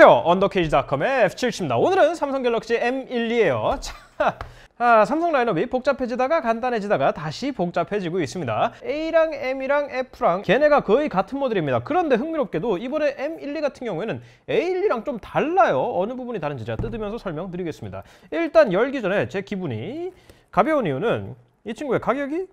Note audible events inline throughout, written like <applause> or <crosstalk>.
안녕하세요 언더케이지닷컴의 F7입니다 오늘은 삼성 갤럭시 M12에요 <laughs> 자, 아, 삼성 라인업이 복잡해지다가 간단해지다가 다시 복잡해지고 있습니다 A랑 M이랑 F랑 걔네가 거의 같은 모델입니다 그런데 흥미롭게도 이번에 M12 같은 경우에는 A12랑 좀 달라요 어느 부분이 다른지 제가 뜯으면서 설명드리겠습니다 일단 열기 전에 제 기분이 가벼운 이유는 이 친구의 가격이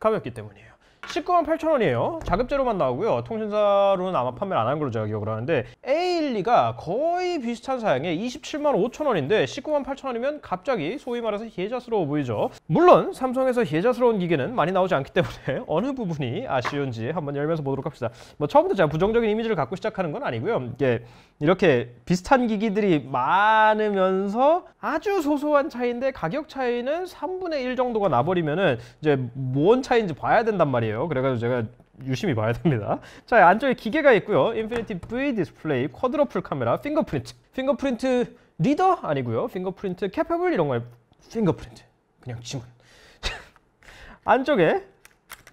가볍기 때문이에요 19만 8천 원이에요 자급제로만 나오고요 통신사로는 아마 판매를 안한 걸로 제가 기억을 하는데 A12가 거의 비슷한 사양에 27만 5천 원인데 19만 8천 원이면 갑자기 소위 말해서 예자스러워 보이죠 물론 삼성에서 예자스러운 기계는 많이 나오지 않기 때문에 <laughs> 어느 부분이 아쉬운지 한번 열면서 보도록 합시다 뭐 처음부터 제가 부정적인 이미지를 갖고 시작하는 건 아니고요 이게 이렇게 비슷한 기기들이 많으면서 아주 소소한 차이인데 가격 차이는 3분의 1 정도가 나버리면은 이제 뭔 차이인지 봐야 된단 말이에요 디스플요 그래가지고 제가 유심히 봐야 됩니다. 자, 안쪽에 기계가 있고요. 인피니티 V 디스플레이, 쿼드러플 카메라, 핑거프린트. 핑거프린트 리더 아니고요. 핑거프린트 캐퍼블 이런 거에 핑거프린트. 그냥 지문. <laughs> 안쪽에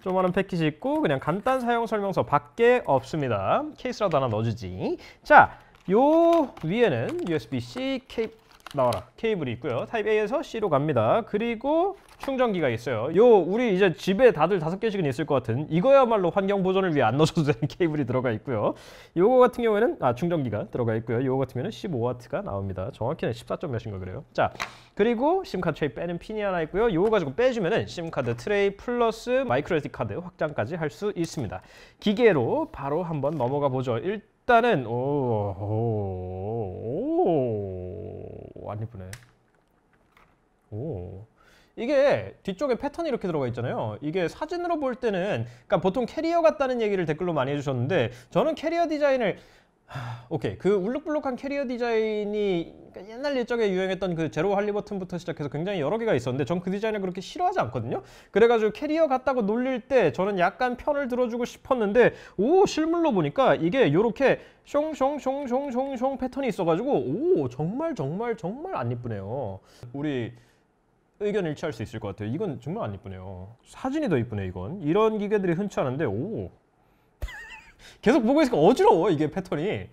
조만한 그 패키지 있고 그냥 간단 사용 설명서 밖에 없습니다. 케이스라도 하나 넣어주지. 자, 요 위에는 USB-C 케이블 나와라. 케이블이 있고요. 타입 A에서 C로 갑니다. 그리고 충전기가 있어요 요 우리 이제 집에 다들 다섯 개씩은 있을 것 같은 이거야말로 환경 보존을 위해 안 넣어줘도 되는 케이블이 들어가 있고요 요거 같은 경우에는 아 충전기가 들어가 있고요 요거 같으면 15W가 나옵니다 정확히는 1 4 몇인가 그래요 자 그리고 심카 트레이 빼는 핀이 하나 있고요 요거 가지고 빼주면은 심카드 트레이 플러스 마이크로SD 카드 확장까지 할 수 있습니다 기계로 바로 한번 넘어가 보죠 일단은 오오오안 예쁘네 오 이게 뒤쪽에 패턴이 이렇게 들어가 있잖아요. 이게 사진으로 볼 때는 그러니까 보통 캐리어 같다는 얘기를 댓글로 많이 해주셨는데 저는 캐리어 디자인을 하, 오케이 그 울룩불룩한 캐리어 디자인이 그러니까 옛날 예적에 유행했던 그 제로 할리버튼부터 시작해서 굉장히 여러 개가 있었는데 전 그 디자인을 그렇게 싫어하지 않거든요 그래가지고 캐리어 같다고 놀릴 때 저는 약간 편을 들어주고 싶었는데 오 실물로 보니까 이게 요렇게 숑숑숑숑숑숑 패턴이 있어가지고 오 정말 정말 정말 안 이쁘네요 우리 의견 일치할 수 있을 것 같아요. 이건 정말 안 이쁘네요. 사진이 더 이쁘네 이건. 이런 기계들이 흔치 않은데 오 <laughs> 계속 보고 있으니까 어지러워 이게 패턴이. 예.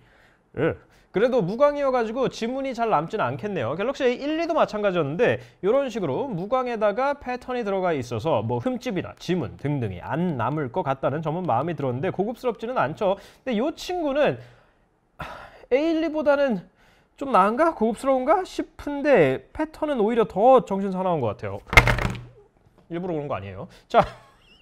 그래도 무광이어가지고 지문이 잘 남지는 않겠네요. 갤럭시 A12도 마찬가지였는데 이런 식으로 무광에다가 패턴이 들어가 있어서 뭐 흠집이나 지문 등등이 안 남을 것 같다는 점은 마음에 들었는데 고급스럽지는 않죠. 근데 이 친구는 A12보다는 좀 나은가? 고급스러운가? 싶은데 패턴은 오히려 더 정신 사나운 것 같아요 일부러 그런 거 아니에요 자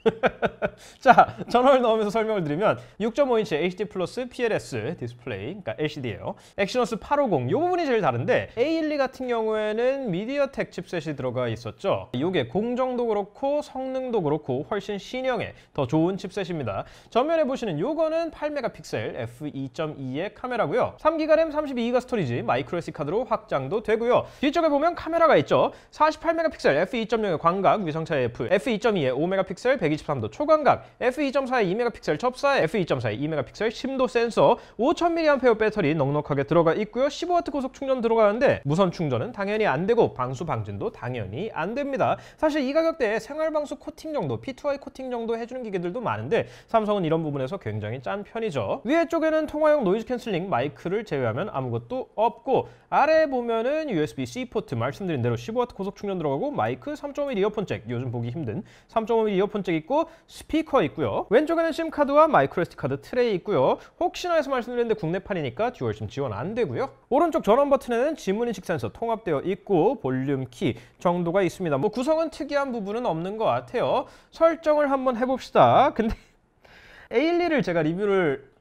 <laughs> 자, 전원을 넣으면서 설명을 드리면 6.5인치 HD 플러스 PLS 디스플레이, 그러니까 LCD예요. 액시너스 850, 이 부분이 제일 다른데 A12 같은 경우에는 미디어텍 칩셋이 들어가 있었죠. 이게 공정도 그렇고 성능도 그렇고 훨씬 신형에 더 좋은 칩셋입니다. 전면에 보시는 요거는 8메가픽셀 f2.2의 카메라고요. 3기가 램, 32기가 스토리지, 마이크로 SD 카드로 확장도 되고요. 뒤쪽에 보면 카메라가 있죠. 48메가픽셀 f2.0의 광각, 위성차의 f, f2.2의 5메가픽셀, 100 123도 초광각, f2.4의 2메가픽셀 첩사에 f2.4의 2메가픽셀 심도 센서, 5000mAh 배터리 넉넉하게 들어가 있고요. 15W 고속 충전 들어가는데 무선 충전은 당연히 안 되고 방수 방진도 당연히 안 됩니다. 사실 이 가격대에 생활 방수 코팅 정도, P2I 코팅 정도 해주는 기계들도 많은데 삼성은 이런 부분에서 굉장히 짠 편이죠. 위에 쪽에는 통화용 노이즈 캔슬링 마이크를 제외하면 아무것도 없고 아래 보면은 USB-C 포트 말씀드린 대로 15W 고속 충전 들어가고 마이크 3.1 이어폰 잭 요즘 보기 힘든 3.5mm 이어폰 잭이 있고 스피커 있고요. 왼쪽에는 심카드와 마이크로 SD카드 트레이 있고요. 혹시나 해서 말씀드렸는데 국내판이니까 듀얼심 지원 안 되고요. 오른쪽 전원 버튼에는 지문인식 센서 통합되어 있고 볼륨 키 정도가 있습니다. 뭐 구성은 특이한 부분은 없는 것 같아요. 설정을 한번 해봅시다. 근데 <laughs> a 1 2를 제가 리뷰를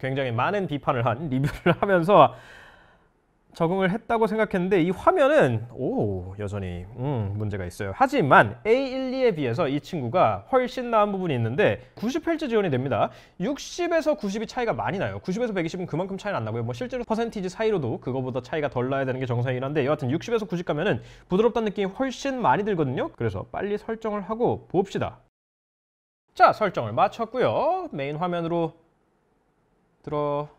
굉장히 많은 비판을 한 리뷰를 하면서 적응을 했다고 생각했는데 이 화면은 오 여전히 음, 문제가 있어요 하지만 A12에 비해서 이 친구가 훨씬 나은 부분이 있는데 90Hz 지원이 됩니다 60에서 90이 차이가 많이 나요 90에서 120은 그만큼 차이는 안 나고요 뭐 실제로 퍼센티지 사이로도 그거보다 차이가 덜 나야 되는 게 정상이긴 한데 여하튼 60에서 90 가면은 부드럽다는 느낌이 훨씬 많이 들거든요 그래서 빨리 설정을 하고 봅시다 자 설정을 마쳤고요 메인 화면으로 들어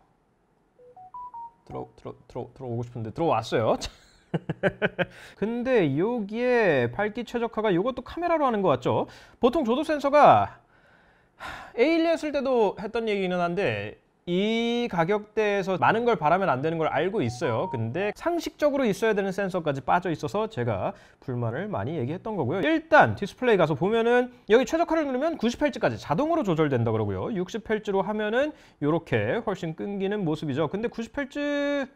들어 들어 들어 들어오고 싶은데 들어왔어요. <laughs> 근데 여기에 밝기 최적화가 이것도 카메라로 하는 것 같죠? 보통 조도 센서가 A를 했을 때도 했던 얘기는 한데 이 가격대에서 많은 걸 바라면 안 되는 걸 알고 있어요 근데 상식적으로 있어야 되는 센서까지 빠져 있어서 제가 불만을 많이 얘기했던 거고요 일단 디스플레이 가서 보면은 여기 최적화를 누르면 90Hz까지 자동으로 조절된다 그러고요 60Hz로 하면은 이렇게 훨씬 끊기는 모습이죠 근데 90Hz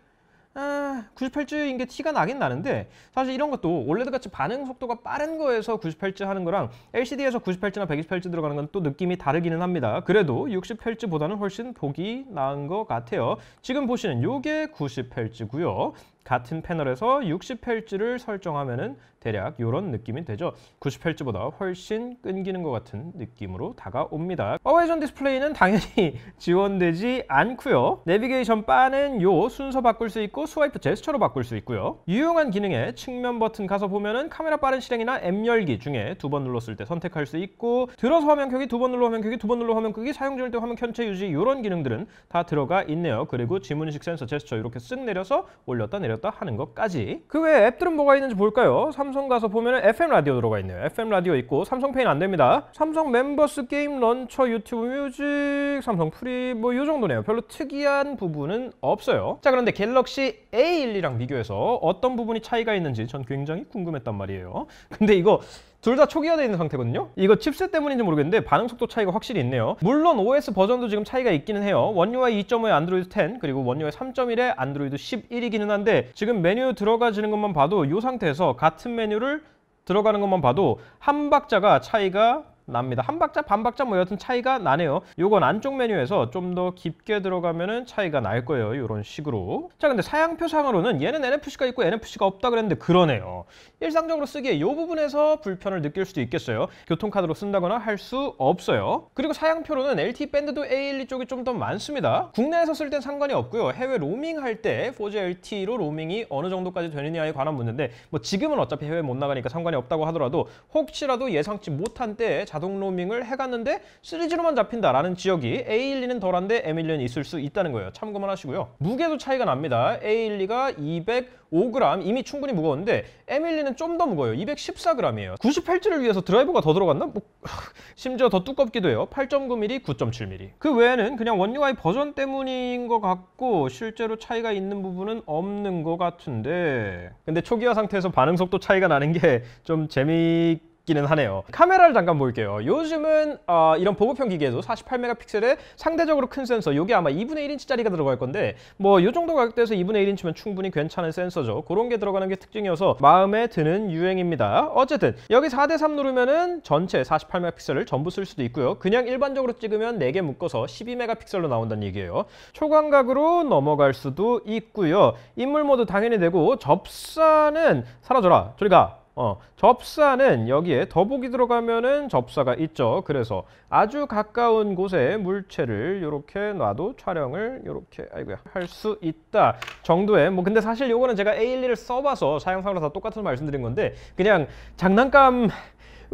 아, 98주인 게 티가 나긴 나는데 사실 이런 것도 올레드같이 반응 속도가 빠른 거에서 98주 하는 거랑 LCD에서 98주나 128주 들어가는 건 또 느낌이 다르기는 합니다. 그래도 60Hz보다는 훨씬 보기 나은 것 같아요. 지금 보시는 이게 90Hz고요. 같은 패널에서 60Hz를 설정하면 대략 이런 느낌이 되죠. 90Hz보다 훨씬 끊기는 것 같은 느낌으로 다가옵니다. 어웨이전 디스플레이는 당연히 <laughs> 지원되지 않고요. 내비게이션 바는 요 순서 바꿀 수 있고 스와이프 제스처로 바꿀 수 있고요. 유용한 기능에 측면 버튼 가서 보면은 카메라 빠른 실행이나 M 열기 중에 두 번 눌렀을 때 선택할 수 있고 들어서 화면 켜기, 두 번 눌러 화면 켜기, 두 번 눌러 화면 끄기, 사용 중일 때 화면 켠체 유지 이런 기능들은 다 들어가 있네요. 그리고 지문인식 센서 제스처 이렇게 쓱 내려서 올렸다 내렸 내렸다 하는 것까지 그 외에 앱들은 뭐가 있는지 볼까요? 삼성 가서 보면 FM 라디오 들어가 있네요 FM 라디오 있고 삼성 페인 안 됩니다 삼성 멤버스 게임 런처 유튜브 뮤직 삼성 프리 뭐 이 정도네요 별로 특이한 부분은 없어요 자 그런데 갤럭시 A12랑 비교해서 어떤 부분이 차이가 있는지 전 굉장히 궁금했단 말이에요 근데 이거 둘다 초기화되어 있는 상태거든요 이거 칩셋 때문인지 모르겠는데 반응 속도 차이가 확실히 있네요 물론 OS 버전도 지금 차이가 있기는 해요 원UI 2 5의 안드로이드 10 그리고 원UI 3 1의 안드로이드 11이기는 한데 지금 메뉴 들어가지는 것만 봐도 이 상태에서 같은 메뉴를 들어가는 것만 봐도 한 박자가 차이가 납니다. 한 박자 반 박자 뭐 여튼 차이가 나네요. 요건 안쪽 메뉴에서 좀 더 깊게 들어가면은 차이가 날 거예요. 이런 식으로. 자 근데 사양표상으로는 얘는 NFC가 있고 NFC가 없다 그랬는데 그러네요. 일상적으로 쓰기에 요 부분에서 불편을 느낄 수도 있겠어요. 교통카드로 쓴다거나 할 수 없어요. 그리고 사양표로는 LTE 밴드도 A12 e 쪽이 좀 더 많습니다. 국내에서 쓸 땐 상관이 없고요. 해외 로밍할 때 4G LTE로 로밍이 어느 정도까지 되느냐에 관한 문제인데 뭐 지금은 어차피 해외 못 나가니까 상관이 없다고 하더라도 혹시라도 예상치 못한 때 자동 자동 로밍을 해갔는데 시리즈로만 잡힌다라는 지역이 A12는 덜한데 M11이 있을 수 있다는 거예요. 참고만 하시고요. 무게도 차이가 납니다. A12가 205g 이미 충분히 무거운데 에밀리는 좀 더 무거워요. 214g이에요. 98G를 위해서 드라이버가 더 들어갔나? 뭐, <laughs> 심지어 더 두껍기도 해요. 8.9mm, 9.7mm. 그 외에는 그냥 원UI 버전 때문인 것 같고 실제로 차이가 있는 부분은 없는 것 같은데 근데 초기화 상태에서 반응 속도 차이가 나는 게 좀 재미 있게 기는 하네요 카메라를 잠깐 볼게요 요즘은 어, 이런 보급형 기계에도 48메가픽셀의 상대적으로 큰 센서 요게 아마 2분의 1인치짜리가 들어갈 건데 뭐 이 정도 가격대에서 2분의 1인치면 충분히 괜찮은 센서죠 그런 게 들어가는 게 특징이어서 마음에 드는 유행입니다 어쨌든 여기 4대3 누르면은 전체 48메가픽셀을 전부 쓸 수도 있고요 그냥 일반적으로 찍으면 4개 묶어서 12메가픽셀로 나온다는 얘기예요 초광각으로 넘어갈 수도 있고요 인물 모드 당연히 되고 접사는 사라져라 저리 가 어, 접사는 여기에 더보기 들어가면은 접사가 있죠. 그래서 아주 가까운 곳에 물체를 이렇게 놔도 촬영을 이렇게 아이고야 할 수 있다 정도의 뭐 근데 사실 요거는 제가 A12를 써봐서 사용상으로 다 똑같은 말씀드린 건데 그냥 장난감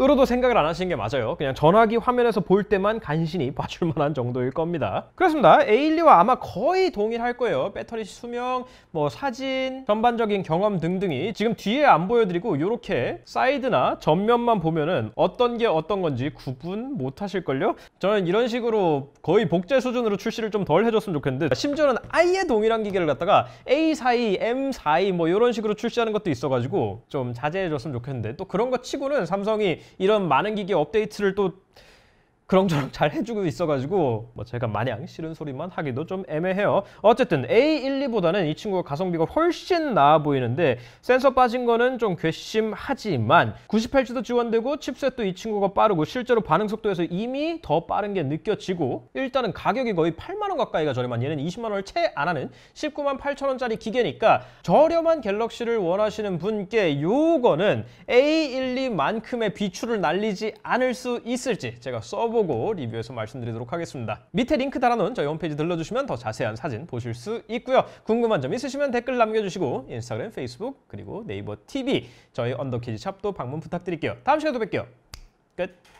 으로도 생각을 안 하시는 게 맞아요. 그냥 전화기 화면에서 볼 때만 간신히 <laughs> 봐줄 만한 정도일 겁니다. 그렇습니다. A12와 아마 거의 동일할 거예요. 배터리 수명, 뭐 사진, 전반적인 경험 등등이 지금 뒤에 안 보여드리고 이렇게 사이드나 전면만 보면은 어떤 게 어떤 건지 구분 못 하실걸요? 저는 이런 식으로 거의 복제 수준으로 출시를 좀 덜 해줬으면 좋겠는데 심지어는 아예 동일한 기계를 갖다가 A42, M42 뭐 이런 식으로 출시하는 것도 있어가지고 좀 자제해줬으면 좋겠는데 또 그런 거 치고는 삼성이 이런 많은 기기 업데이트를 또 그럼저런잘 해주고 있어가지고 뭐 제가 마냥 싫은 소리만 하기도 좀 애매해요. 어쨌든 A12보다는 이 친구가 가성비가 훨씬 나아 보이는데 센서 빠진 거는 좀 괘씸하지만 9 8 h 도 지원되고 칩셋도 이 친구가 빠르고 실제로 반응 속도에서 이미 더 빠른 게 느껴지고 일단은 가격이 거의 8만원 가까이가 저렴한 얘는 20만원을 채 안 하는 19만 8천원짜리 기계니까 저렴한 갤럭시를 원하시는 분께 요거는 A12만큼의 비추를 날리지 않을 수 있을지 제가 써보 보고 리뷰해서 말씀드리도록 하겠습니다. 밑에 링크 달아놓은 저희 홈페이지 들러주시면 더 자세한 사진 보실 수 있고요. 궁금한 점 있으시면 댓글 남겨주시고 인스타그램, 페이스북 그리고 네이버 TV 저희 언더키즈 샵도 방문 부탁드릴게요. 다음 시간에 또 뵐게요. 끝!